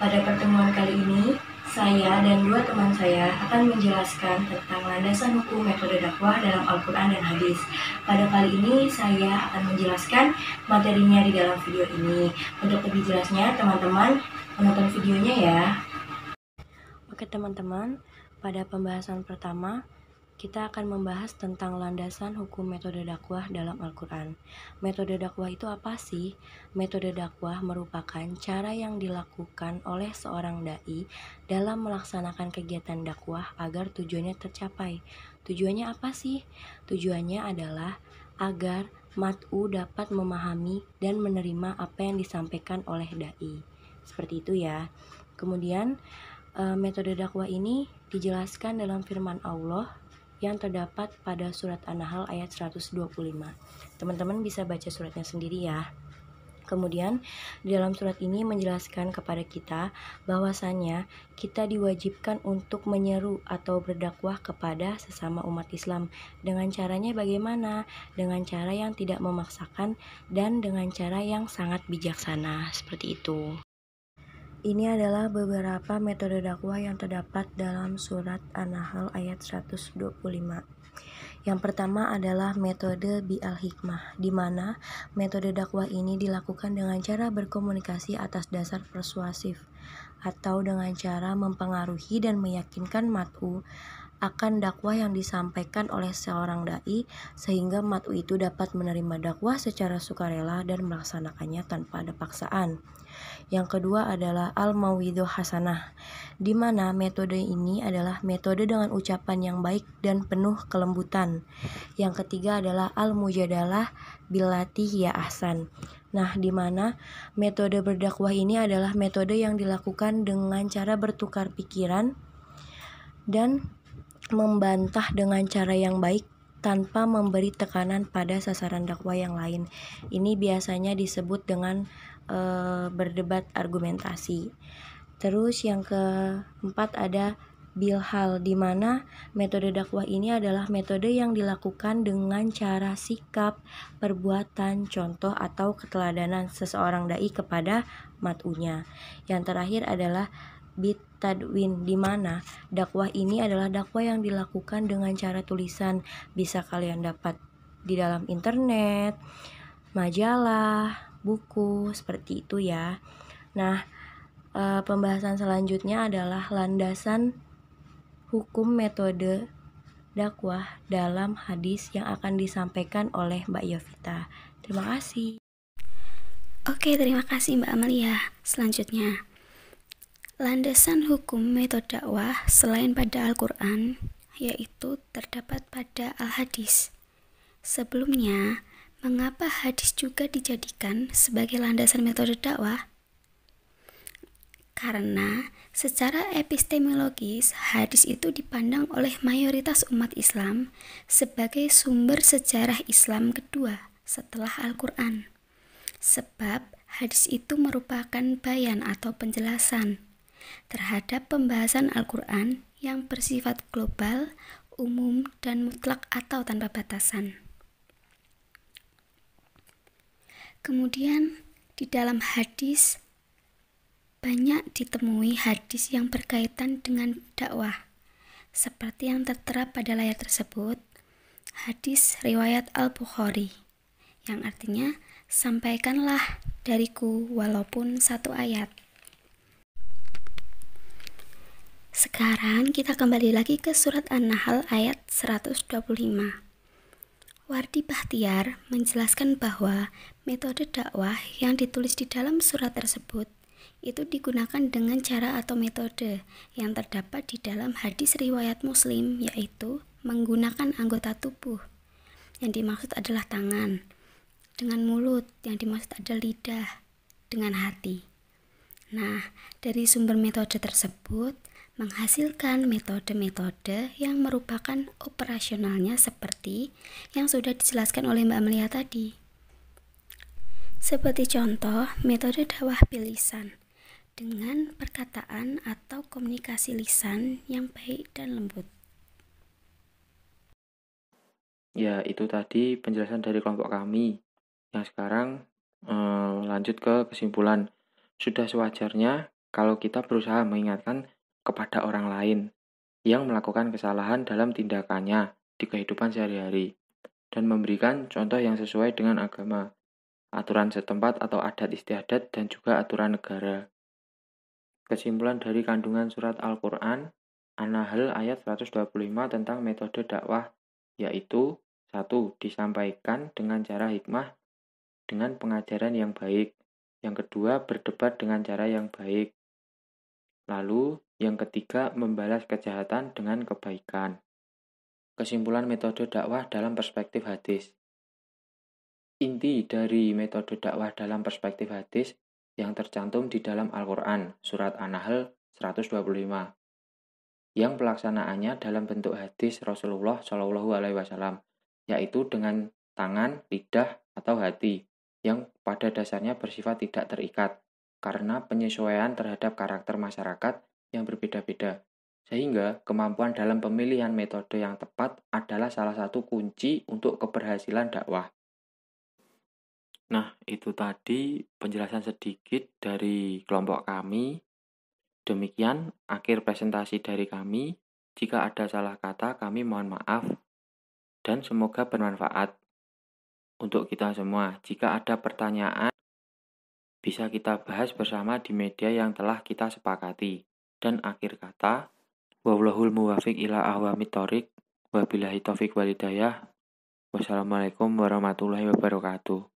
Pada pertemuan kali ini, saya dan dua teman saya akan menjelaskan tentang landasan hukum metode dakwah dalam Al-Quran dan Hadis. Pada kali ini, saya akan menjelaskan materinya di dalam video ini. Untuk lebih jelasnya, teman-teman menonton videonya ya. Oke teman-teman, pada pembahasan pertama, kita akan membahas tentang landasan hukum metode dakwah dalam Al-Quran. Metode dakwah itu apa sih? Metode dakwah merupakan cara yang dilakukan oleh seorang dai dalam melaksanakan kegiatan dakwah agar tujuannya tercapai. Tujuannya apa sih? Tujuannya adalah agar mat'u dapat memahami dan menerima apa yang disampaikan oleh dai. Seperti itu ya. Kemudian, eh, metode dakwah ini dijelaskan dalam firman Allah yang terdapat pada surat An-Nahl ayat 125. Teman-teman bisa baca suratnya sendiri ya. Kemudian, di dalam surat ini menjelaskan kepada kita bahwasannya kita diwajibkan untuk menyeru atau berdakwah kepada sesama umat Islam. Dengan caranya bagaimana? Dengan cara yang tidak memaksakan dan dengan cara yang sangat bijaksana, seperti itu. Ini adalah beberapa metode dakwah yang terdapat dalam surat An-Nahl ayat 125. Yang pertama adalah metode bi al hikmah, di mana metode dakwah ini dilakukan dengan cara berkomunikasi atas dasar persuasif atau dengan cara mempengaruhi dan meyakinkan mat'u akan dakwah yang disampaikan oleh seorang dai sehingga mat'u itu dapat menerima dakwah secara sukarela dan melaksanakannya tanpa ada paksaan. Yang kedua adalah al-mawidho hasanah, di mana metode ini adalah metode dengan ucapan yang baik dan penuh kelembutan. Yang ketiga adalah al-mujadalah bilatih ya ahsan. Nah, di mana metode berdakwah ini adalah metode yang dilakukan dengan cara bertukar pikiran dan membantah dengan cara yang baik tanpa memberi tekanan pada sasaran dakwah yang lain. Ini biasanya disebut dengan Eh, berdebat argumentasi. Terus yang keempat ada bilhal di mana metode dakwah ini adalah metode yang dilakukan dengan cara sikap, perbuatan, contoh atau keteladanan seseorang dai kepada matunya. Yang terakhir adalah bit tadwin di mana dakwah ini adalah dakwah yang dilakukan dengan cara tulisan bisa kalian dapat di dalam internet, majalah, buku seperti itu ya. Nah, e, pembahasan selanjutnya adalah landasan hukum metode dakwah dalam hadis yang akan disampaikan oleh Mbak Yovita. Terima kasih. Oke, terima kasih Mbak Amalia. Selanjutnya, landasan hukum metode dakwah selain pada Al-Quran, yaitu terdapat pada Al-Hadis. Sebelumnya, Mengapa hadis juga dijadikan sebagai landasan metode dakwah? Karena secara epistemologis, hadis itu dipandang oleh mayoritas umat Islam sebagai sumber sejarah Islam kedua setelah Al-Quran. Sebab hadis itu merupakan bayan atau penjelasan terhadap pembahasan Al-Quran yang bersifat global, umum, dan mutlak atau tanpa batasan. Kemudian di dalam hadis banyak ditemui hadis yang berkaitan dengan dakwah. Seperti yang tertera pada layar tersebut, hadis riwayat Al-Bukhari yang artinya sampaikanlah dariku walaupun satu ayat. Sekarang kita kembali lagi ke surat An-Nahl ayat 125. Wardi Bahtiar menjelaskan bahwa metode dakwah yang ditulis di dalam surat tersebut itu digunakan dengan cara atau metode yang terdapat di dalam hadis riwayat Muslim yaitu menggunakan anggota tubuh yang dimaksud adalah tangan, dengan mulut yang dimaksud adalah lidah, dengan hati. Nah, dari sumber metode tersebut menghasilkan metode-metode yang merupakan operasionalnya seperti yang sudah dijelaskan oleh Mbak Melia tadi. Seperti contoh metode dakwah pilisan dengan perkataan atau komunikasi lisan yang baik dan lembut. Ya, itu tadi penjelasan dari kelompok kami. Yang sekarang eh, lanjut ke kesimpulan sudah sewajarnya kalau kita berusaha mengingatkan kepada orang lain yang melakukan kesalahan dalam tindakannya di kehidupan sehari-hari dan memberikan contoh yang sesuai dengan agama, aturan setempat atau adat istiadat dan juga aturan negara. Kesimpulan dari kandungan surat Al-Qur'an An-Nahl ayat 125 tentang metode dakwah yaitu satu disampaikan dengan cara hikmah dengan pengajaran yang baik. Yang kedua, berdebat dengan cara yang baik. Lalu, yang ketiga, membalas kejahatan dengan kebaikan. Kesimpulan metode dakwah dalam perspektif hadis. Inti dari metode dakwah dalam perspektif hadis yang tercantum di dalam Al-Qur'an, surat An-Nahl 125. Yang pelaksanaannya dalam bentuk hadis Rasulullah Shallallahu alaihi wasallam, yaitu dengan tangan, lidah, atau hati yang pada dasarnya bersifat tidak terikat karena penyesuaian terhadap karakter masyarakat yang berbeda-beda. Sehingga kemampuan dalam pemilihan metode yang tepat adalah salah satu kunci untuk keberhasilan dakwah. Nah, itu tadi penjelasan sedikit dari kelompok kami. Demikian akhir presentasi dari kami. Jika ada salah kata, kami mohon maaf dan semoga bermanfaat untuk kita semua. Jika ada pertanyaan, bisa kita bahas bersama di media yang telah kita sepakati. Dan akhir kata, wabillahul muwafiq ila ahwamit torik, wabillahi taufiq walidayah, wassalamualaikum warahmatullahi wabarakatuh.